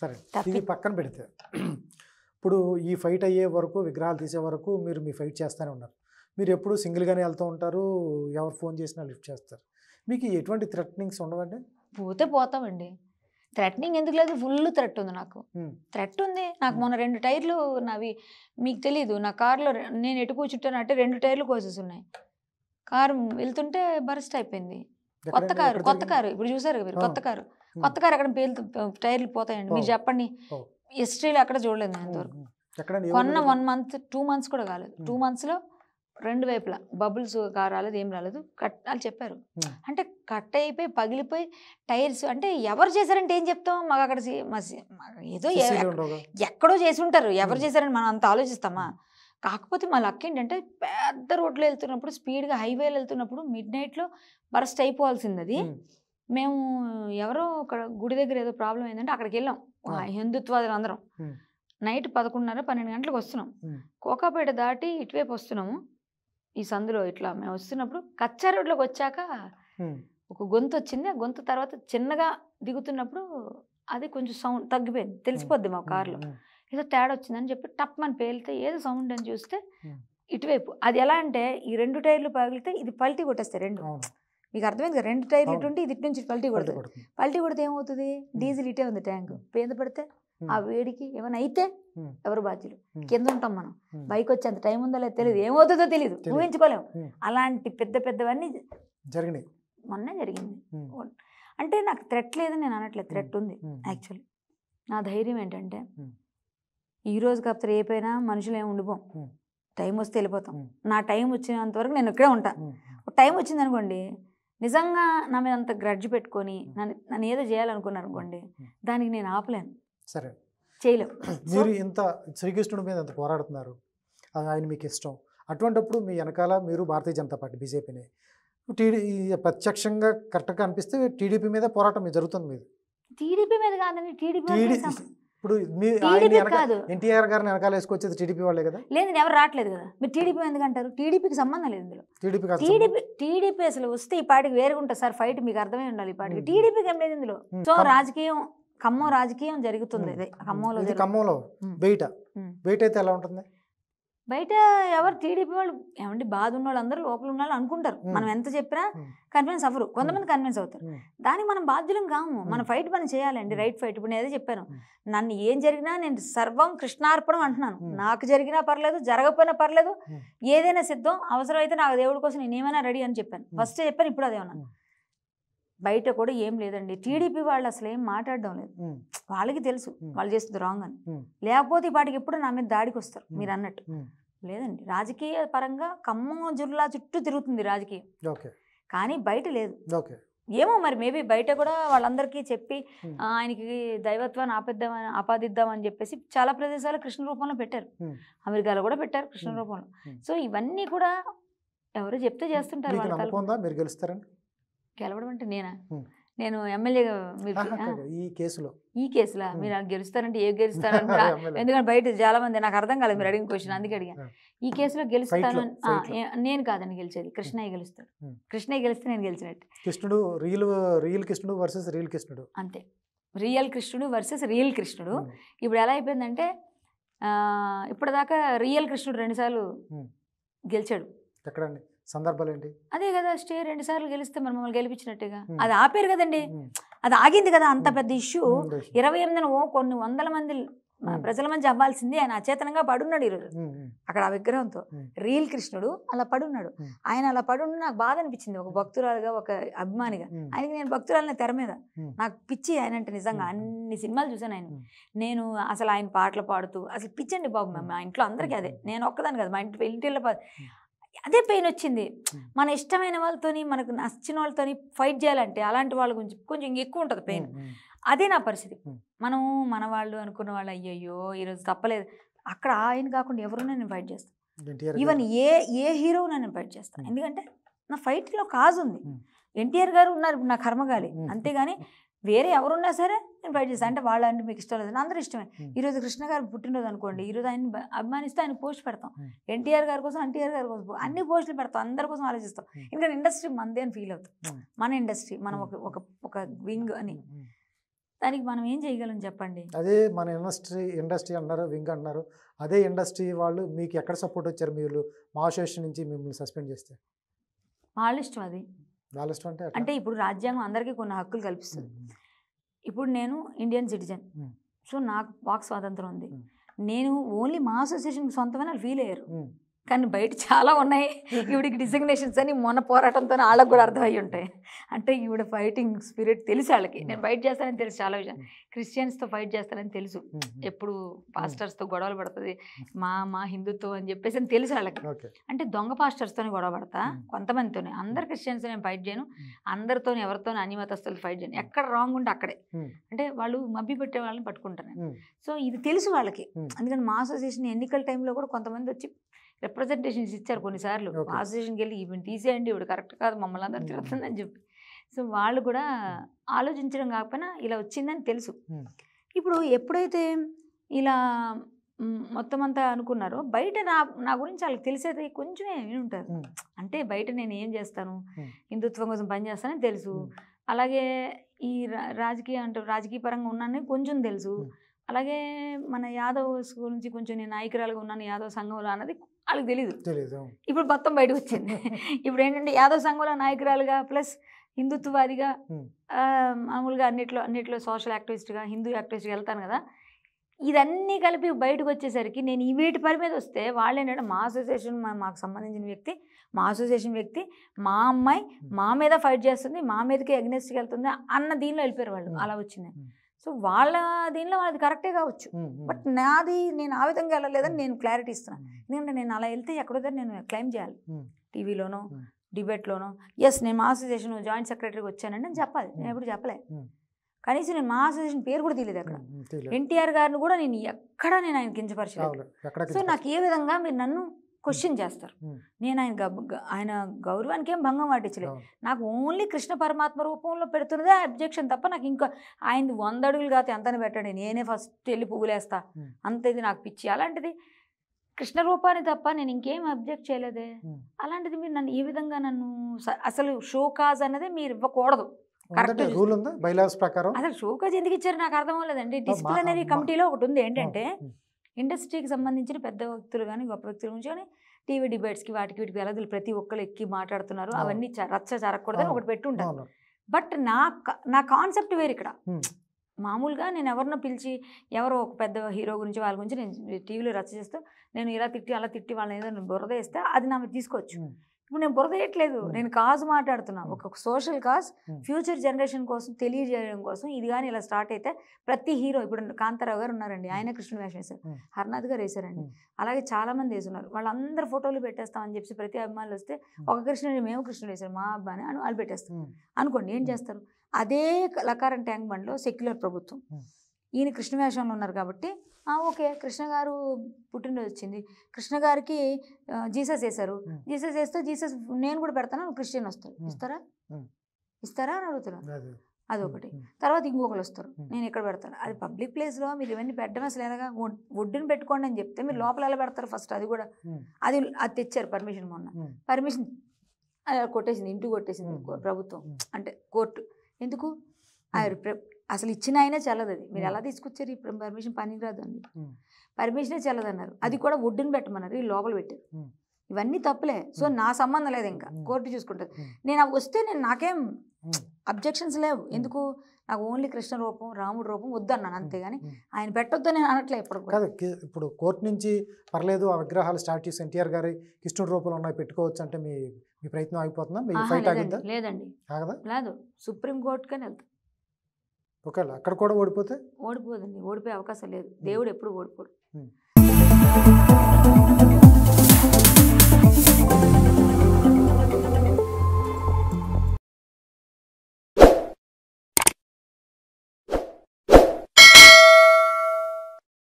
సరే ఇది పక్కన పెడితే ఇప్పుడు ఈ ఫైట్ అయ్యే వరకు విగ్రహాలు తీసే వరకు మీరు మీ ఫైట్ చేస్తూనే ఉన్నారు మీరు ఎప్పుడు సింగిల్గానే వెళ్తూ ఉంటారు ఎవరు ఫోన్ చేసినా లిఫ్ట్ చేస్తారు మీకు ఎటువంటి థ్రెట్నింగ్స్ ఉండవండి పోతే పోతామండి థ్రెట్నింగ్ ఎందుకు లేదు ఫుల్ థ్రెట్ ఉంది నాకు థ్రెట్ ఉంది నాకు మొన్న రెండు టైర్లు నావి మీకు తెలీదు నా కార్లో నేను ఎటు అంటే రెండు టైర్లు కోసేసున్నాయి కారు వెళ్తుంటే బరస్ట్ అయిపోయింది కొత్త కారు కొత్త కారు ఇప్పుడు చూసారు మీరు కొత్త కారు కొత్త కారు ఎక్కడ పేలు టైర్లు పోతాయండి మీరు చెప్పండి హిస్టరీలో ఎక్కడ చూడలేదు నేను కొన్న వన్ మంత్ టూ మంత్స్ కూడా కాలేదు టూ మంత్స్లో రెండు వైపులా బబుల్స్ రాలేదు ఏం రాలేదు కట్ అని చెప్పారు అంటే కట్ అయిపోయి పగిలిపోయి టైర్స్ అంటే ఎవరు చేశారంటే ఏం చెప్తాం మాకు అక్కడ ఏదో ఎక్కడో చేసి ఉంటారు ఎవరు చేశారని మనం అంత ఆలోచిస్తామా కాకపోతే మా లక్ ఏంటంటే పెద్ద రోడ్లు వెళ్తున్నప్పుడు స్పీడ్గా హైవేలు వెళ్తున్నప్పుడు మిడ్ నైట్లో బరస్ట్ అయిపోవాల్సింది అది మేము ఎవరో ఒక గుడి దగ్గర ఏదో ప్రాబ్లం ఏంటంటే అక్కడికి వెళ్ళాం హిందుత్వాదులు అందరం నైట్ పదకొండున్నర పన్నెండు గంటలకు వస్తున్నాం కోకాపేట దాటి ఇటువైపు వస్తున్నాము ఈ సందులో ఇట్లా మేము వస్తున్నప్పుడు కచ్చా వచ్చాక ఒక గొంతు వచ్చింది ఆ గొంతు తర్వాత చిన్నగా దిగుతున్నప్పుడు అది కొంచెం సౌండ్ తగ్గిపోయింది తెలిసిపోద్ది మా కారులో ఏదో తేడా వచ్చిందని చెప్పి టప్ అని పేలితే ఏదో సౌండ్ అని చూస్తే ఇటువైపు అది ఎలా అంటే ఈ రెండు టైర్లు పగిలితే ఇది పల్టీ కొట్టేస్తాయి రెండు మీకు అర్థమైంది కదా రెండు టైర్లు ఇటు ఇది ఇటు నుంచి పల్టీ కొడుతుంది పల్టీ కొడితే ఏమవుతుంది డీజిల్ ఇటే ఉంది ట్యాంక్ పేద పడితే ఆ వేడికి ఏమైనా అయితే ఎవరు బాధ్యులు కింద ఉంటాం మనం బైక్ వచ్చేంత టైం ఉందో లేదో తెలియదు ఏమవుతుందో తెలియదు ఊహించుకోలేము అలాంటి పెద్ద పెద్దవన్నీ జరిగినాయి మొన్నే జరిగింది అంటే నాకు థ్రెట్ లేదని నేను అనట్లేదు థ్రెట్ ఉంది యాక్చువల్లీ నా ధైర్యం ఏంటంటే ఈ రోజు కాస్త రేపైనా మనుషులు ఏమి ఉండిపోం టైం వస్తే వెళ్ళిపోతాం నా టైం వచ్చినంత వరకు నేను ఇక్కడే ఉంటాను టైం వచ్చింది అనుకోండి నిజంగా నా మీద అంత గ్రడ్జ్ పెట్టుకొని నన్ను నన్ను ఏదో చేయాలనుకున్నాను అనుకోండి దానికి నేను ఆపలేను సరే చేయలేము మీరు ఇంత శ్రీకృష్ణుడి మీద ఎంత పోరాడుతున్నారు ఆయన మీకు ఇష్టం అటువంటిప్పుడు మీ వెనకాల మీరు భారతీయ జనతా పార్టీ బీజేపీని టీడీ ప్రత్యక్షంగా కరెక్ట్గా అనిపిస్తే టీడీపీ మీద పోరాటం జరుగుతుంది మీరు టీడీపీ మీద కాదండి టీడీపీ ఇప్పుడు మీ ఎన్టీఆర్ గారిని వెనకాల వేసుకొచ్చేది టీడీపీ వాళ్ళే కదా లేదండి ఎవరు రావట్లేదు కదా మీరు టీడీపీ ఎందుకు అంటారు టీడీపీకి సంబంధం లేదు ఇందులో టీడీపీ టీడీపీ టీడీపీ అసలు వస్తే ఈ పాటికి వేరుగుంటుంది సార్ ఫైట్ మీకు అర్థమై ఉండాలి ఈ పాటికి టీడీపీకి ఏం లేదు ఇందులో సో రాజకీయం ఖమ్మం రాజకీయం జరుగుతుంది అదే ఖమ్మంలో ఖమ్మంలో బయట బయట అయితే ఎలా ఉంటుంది బయట ఎవరు టీడీపీ వాళ్ళు ఏమండి బాధ ఉన్న వాళ్ళందరూ లోపల ఉన్న వాళ్ళు అనుకుంటారు మనం ఎంత చెప్పినా కన్ఫిడెన్స్ అవ్వరు కొంతమంది కన్విన్స్ అవుతారు దానికి మనం బాధ్యులం కాము మన ఫైట్ మనం చేయాలండి రైట్ ఫైట్ ఇప్పుడు నేను చెప్పాను నన్ను ఏం జరిగినా నేను సర్వం కృష్ణార్పణం అంటున్నాను నాకు జరిగినా పర్లేదు జరగకపోయినా పర్లేదు ఏదైనా సిద్ధం అవసరం అయితే నాకు దేవుడి కోసం నేను ఏమైనా రెడీ అని చెప్పాను ఫస్ట్ చెప్పాను ఇప్పుడు అదే ఉన్నాను బయట కూడా ఏం లేదండి టీడీపీ వాళ్ళు అసలు ఏం మాట్లాడడం లేదు వాళ్ళకి తెలుసు వాళ్ళు చేస్తుంది రాంగ్ అని లేకపోతే వాటికి ఎప్పుడు నా మీద దాడికి వస్తారు మీరు అన్నట్టు లేదండి రాజకీయ పరంగా ఖమ్మం జిల్లా చుట్టూ తిరుగుతుంది రాజకీయం ఓకే కానీ బయట లేదు ఓకే ఏమో మరి మేబీ బయట కూడా వాళ్ళందరికీ చెప్పి ఆయనకి దైవత్వాన్ని ఆపేద్దామని ఆపాదిద్దామని చెప్పేసి చాలా ప్రదేశాలు కృష్ణ రూపంలో పెట్టారు అమెరికాలో కూడా పెట్టారు కృష్ణ రూపంలో సో ఇవన్నీ కూడా ఎవరు చెప్తే చేస్తుంటారు వాళ్ళు గెలవడం అంటే నేనా నేను ఎమ్మెల్యేగా మీరు ఈ కేసులో ఈ కేసులో మీరు గెలుస్తారంటే ఏ గెలుస్తారని ఎందుకంటే బయట చాలా మంది నాకు అర్థం కాలేదు మీరు అడిగిన క్వశ్చన్ అందుకే అడిగాను ఈ కేసులో గెలుస్తాను నేను కాదని గెలిచేది కృష్ణయ్య గెలుస్తాడు కృష్ణయ్య గెలిస్తే నేను గెలిచినట్టు కృష్ణుడు రియల్ రియల్ కృష్ణుడు వర్సెస్ రియల్ కృష్ణుడు అంతే రియల్ కృష్ణుడు వర్సెస్ రియల్ కృష్ణుడు ఇప్పుడు ఎలా అయిపోయిందంటే ఇప్పటిదాకా రియల్ కృష్ణుడు రెండుసార్లు గెలిచాడు ఎక్కడండి సందర్భాలు ఏంటి అదే కదా స్టే రెండు సార్లు గెలిస్తే మనం మమ్మల్ని గెలిపించినట్టుగా అది ఆపేరు కదండి అది ఆగింది కదా అంత పెద్ద ఇష్యూ ఇరవై ఎనిమిదిన ఓ కొన్ని వందల మంది ప్రజల మంచి అవ్వాల్సింది ఆయన అచేతనంగా పడున్నాడు ఈరోజు అక్కడ ఆ విగ్రహంతో రియల్ కృష్ణుడు అలా పడున్నాడు ఆయన అలా పడున్న నాకు బాధ అనిపించింది ఒక భక్తురాలుగా ఒక అభిమానిగా ఆయనకి నేను భక్తురాలని తెర మీద నాకు పిచ్చి ఆయన అంటే నిజంగా అన్ని సినిమాలు చూశాను ఆయన నేను అసలు ఆయన పాటలు పాడుతూ అసలు పిచ్చండి బాబు మా ఇంట్లో అందరికీ అదే నేను ఒక్కదాని కదా మా ఇంటి ఇంటిలో అదే పెయిన్ వచ్చింది మన ఇష్టమైన వాళ్ళతోని మనకు నచ్చిన వాళ్ళతోని ఫైట్ చేయాలంటే అలాంటి వాళ్ళ గురించి కొంచెం ఎక్కువ ఉంటుంది పెయిన్ అదే నా పరిస్థితి మనం మన వాళ్ళు అనుకున్న వాళ్ళు అయ్యయ్యో ఈరోజు తప్పలేదు అక్కడ ఆయన కాకుండా ఎవరు నేను ఫైట్ చేస్తాను ఈవెన్ ఏ ఏ హీరో నేను ఫైట్ చేస్తాను ఎందుకంటే నా ఫైట్లో కాజ్ ఉంది ఎన్టీఆర్ గారు ఉన్నారు నా కర్మగాలి అంతేగాని వేరే ఎవరున్నా సరే నేను ఫైట్ చేస్తాను అంటే వాళ్ళు అంటే మీకు ఇష్టం లేదు అందరూ ఇష్టమే ఈరోజు కృష్ణ గారు పుట్టినరోజు అనుకోండి ఈరోజు ఆయన అభిమానిస్తే ఆయన పోస్ట్ పెడతాం ఎన్టీఆర్ గారి కోసం ఎన్టీఆర్ గారి కోసం అన్ని పోస్టులు పెడతాం అందరి కోసం ఆలోచిస్తాం ఇంకా ఇండస్ట్రీ మందే అని ఫీల్ అవుతాం మన ఇండస్ట్రీ మనం ఒక ఒక ఒక వింగ్ అని దానికి మనం ఏం చేయగలం చెప్పండి అదే మన ఇండస్ట్రీ ఇండస్ట్రీ అన్నారు వింగ్ అన్నారు అదే ఇండస్ట్రీ వాళ్ళు మీకు ఎక్కడ సపోర్ట్ వచ్చారు మీరు మా అసోసియేషన్ నుంచి మిమ్మల్ని సస్పెండ్ చేస్తే వాళ్ళ ఇష్టం అది అంటే ఇప్పుడు రాజ్యాంగం అందరికీ కొన్ని హక్కులు కల్పిస్తుంది ఇప్పుడు నేను ఇండియన్ సిటిజన్ సో నాకు వాక్ స్వాతంత్రం ఉంది నేను ఓన్లీ మా అసోసియేషన్కి సొంతమైన వాళ్ళు ఫీల్ అయ్యారు కానీ బయట చాలా ఉన్నాయి ఈవిడికి డిజిగ్నేషన్స్ అని మొన్న పోరాటంతో వాళ్ళకు కూడా అర్థమై ఉంటాయి అంటే ఈవిడ ఫైటింగ్ స్పిరిట్ తెలుసు వాళ్ళకి నేను ఫైట్ చేస్తానని తెలుసు చాలా విషయం క్రిస్టియన్స్తో ఫైట్ చేస్తానని తెలుసు ఎప్పుడు పాస్టర్స్తో గొడవలు పడుతుంది మా మా హిందుత్వం అని చెప్పేసి అని తెలుసు వాళ్ళకి అంటే దొంగ పాస్టర్స్తోనే గొడవ పడతా కొంతమందితోనే అందరు క్రిస్టియన్స్తో నేను ఫైట్ చేయను అందరితో ఎవరితో అనిమతస్తులు ఫైట్ చేయను ఎక్కడ రాంగ్ ఉంటే అక్కడే అంటే వాళ్ళు మబ్బి పెట్టే వాళ్ళని పట్టుకుంటారు సో ఇది తెలుసు వాళ్ళకి అందుకని మా అసోసియేషన్ ఎన్నికల టైంలో కూడా కొంతమంది వచ్చి రిప్రజెంటేషన్స్ ఇచ్చారు కొన్నిసార్లు అసోసియేషన్కి వెళ్ళి ఈవెంట్ తీసేయండి ఇప్పుడు కరెక్ట్ కాదు మమ్మల్ని అందరూ తిరుగుతుందని చెప్పి సో వాళ్ళు కూడా ఆలోచించడం కాకపోయినా ఇలా వచ్చిందని తెలుసు ఇప్పుడు ఎప్పుడైతే ఇలా మొత్తం అంతా అనుకున్నారో బయట నా నా గురించి వాళ్ళకి తెలిసేది కొంచెమే ఉంటారు అంటే బయట నేను ఏం చేస్తాను హిందుత్వం కోసం పనిచేస్తానని తెలుసు అలాగే ఈ రాజకీయ అంటే రాజకీయ పరంగా ఉన్నానని కొంచెం తెలుసు అలాగే మన యాదవ్ గురించి కొంచెం నేను నాయకురాలుగా ఉన్నాను యాదవ్ సంఘంలో అన్నది వాళ్ళకి తెలీదు తెలీదు ఇప్పుడు మొత్తం బయటకు వచ్చింది ఇప్పుడు ఏంటంటే యాదవ్ సంఘంలో నాయకురాలుగా ప్లస్ హిందుత్వవాదిగా మామూలుగా అన్నిట్లో అన్నిట్లో సోషల్ యాక్టివిస్ట్గా హిందూ యాక్టివిస్ట్గా వెళ్తాను కదా ఇదన్నీ కలిపి బయటకు వచ్చేసరికి నేను ఈ వీటి మీద వస్తే వాళ్ళు ఏంటంటే మా అసోసియేషన్ మాకు సంబంధించిన వ్యక్తి మా అసోసియేషన్ వ్యక్తి మా అమ్మాయి మా మీద ఫైట్ చేస్తుంది మా మీదకి అగ్నెస్ట్కి వెళ్తుంది అన్న దీనిలో వెళ్ళిపోయారు వాళ్ళు అలా వచ్చింది సో వాళ్ళ దీనిలో వాళ్ళది కరెక్టే కావచ్చు బట్ నాది నేను ఆ విధంగా వెళ్ళలేదని నేను క్లారిటీ ఇస్తున్నాను ఎందుకంటే నేను అలా వెళ్తే ఎక్కడో నేను క్లెయిమ్ చేయాలి టీవీలోనో డిబేట్లోనో ఎస్ నేను మా అసోసియేషన్ జాయింట్ సెక్రటరీకి వచ్చానని నేను చెప్పాలి నేను ఎప్పుడు చెప్పలే కనీసం నేను మా అసోసియేషన్ పేరు కూడా తెలియదు అక్కడ ఎన్టీఆర్ గారిని కూడా నేను ఎక్కడ నేను ఆయన కించపరచలేదు సో నాకు ఏ విధంగా మీరు నన్ను Hmm. క్వశ్చన్ చేస్తారు hmm. నేను ఆయన ఆయన గౌరవానికి ఏం భంగం పాటించలేదు నాకు ఓన్లీ కృష్ణ పరమాత్మ రూపంలో పెడుతున్నదే అబ్జెక్షన్ తప్ప నాకు ఇంకా ఆయన వంద అడుగులు కాదు ఎంతని పెట్టండి నేనే ఫస్ట్ వెళ్ళి పువ్వులేస్తా hmm. అంత ఇది నాకు పిచ్చి అలాంటిది కృష్ణ రూపాన్ని తప్ప నేను ఇంకేం అబ్జెక్ట్ చేయలేదే అలాంటిది మీరు నన్ను ఈ విధంగా నన్ను అసలు షో కాజ్ మీరు ఇవ్వకూడదు అసలు షో కాజ్ ఎందుకు ఇచ్చారు నాకు అర్థం అవ్వలేదండి డిసిప్లినరీ కమిటీలో ఒకటి ఉంది ఏంటంటే ఇండస్ట్రీకి సంబంధించిన పెద్ద వ్యక్తులు కానీ గొప్ప వ్యక్తుల గురించి కానీ టీవీ డిబేట్స్కి వాటికి వీటికి వెళ్ళదు ప్రతి ఒక్కరు ఎక్కి మాట్లాడుతున్నారు అవన్నీ రచ్చ జరగకూడదని ఒకటి పెట్టుంటారు బట్ నా నా కాన్సెప్ట్ వేరు ఇక్కడ మామూలుగా నేను ఎవరినో పిలిచి ఎవరో ఒక పెద్ద హీరో గురించి వాళ్ళ గురించి నేను టీవీలో రచ్చ చేస్తూ నేను ఇలా తిట్టి అలా తిట్టి వాళ్ళని ఏదో బురద వేస్తే అది నాకు తీసుకోవచ్చు ఇప్పుడు నేను బురదేయట్లేదు hmm. నేను కాజ్ మాట్లాడుతున్నా hmm. ఒక సోషల్ కాజ్ ఫ్యూచర్ జనరేషన్ కోసం తెలియజేయడం కోసం ఇది కానీ ఇలా స్టార్ట్ అయితే ప్రతి హీరో ఇప్పుడు కాంతారావు గారు ఉన్నారండి hmm. ఆయన కృష్ణ వేషం వేశారు హర్నాథ్ గారు వేశారండి అలాగే చాలా మంది వేసున్నారు వాళ్ళందరూ ఫోటోలు పెట్టేస్తామని చెప్పి ప్రతి అభిమానులు వస్తే ఒక కృష్ణుడు మేము కృష్ణుడు వేశారు మా అబ్బాని అని వాళ్ళు పెట్టేస్తాం అనుకోండి ఏం చేస్తారు అదే లకారం ట్యాంక్ బండ్లో సెక్యులర్ ప్రభుత్వం ఈయన కృష్ణవేషంలో ఉన్నారు కాబట్టి ఓకే కృష్ణ గారు పుట్టినరోజు వచ్చింది కృష్ణ గారికి జీసస్ వేశారు జీసస్ వేస్తే జీసస్ నేను కూడా పెడతాను క్రిస్టియన్ వస్తారు ఇస్తారా ఇస్తారా అని అడుగుతున్నాను అదొకటి తర్వాత ఇంకొకరు వస్తారు నేను ఇక్కడ పెడతాను అది పబ్లిక్ ప్లేస్లో మీరు ఇవన్నీ పెట్టడం అసలు ఎలాగా ఒడ్డును పెట్టుకోండి అని చెప్తే మీరు లోపల ఎలా పెడతారు ఫస్ట్ అది కూడా అది అది తెచ్చారు పర్మిషన్ మొన్న పర్మిషన్ కొట్టేసింది ఇంటికి కొట్టేసింది ప్రభుత్వం అంటే కోర్టు ఎందుకు ఆ అసలు ఇచ్చిన అయినా చల్లదు అది మీరు ఎలా తీసుకొచ్చారు ఇప్పుడు పర్మిషన్ పనికిరాదు అండి పర్మిషనే చల్లదన్నారు అది కూడా వుడ్డును పెట్టమన్నారు ఈ లోపల పెట్టారు ఇవన్నీ తప్పులే సో నా సంబంధం లేదు ఇంకా కోర్టు చూసుకుంటుంది నేను అవి వస్తే నేను నాకేం అబ్జెక్షన్స్ లేవు ఎందుకు నాకు ఓన్లీ కృష్ణ రూపం రాముడు రూపం వద్దన్నాను అంతేగాని ఆయన పెట్టొద్దు నేను అనట్లే ఇప్పుడు కాదు ఇప్పుడు కోర్టు నుంచి పర్లేదు ఆ విగ్రహాలు స్టాట్యూస్ ఎన్టీఆర్ గారి కృష్ణుడు రూపంలో ఉన్నాయి పెట్టుకోవచ్చు అంటే మీ మీ ప్రయత్నం ఆగిపోతుందా లేదండి లేదండి ఆగదా లేదు సుప్రీంకోర్టుకని వెళ్తాం ఒకవేళ అక్కడ కూడా ఓడిపోతే ఓడిపోదండి ఓడిపోయే అవకాశం లేదు దేవుడు ఎప్పుడు ఓడిపోడు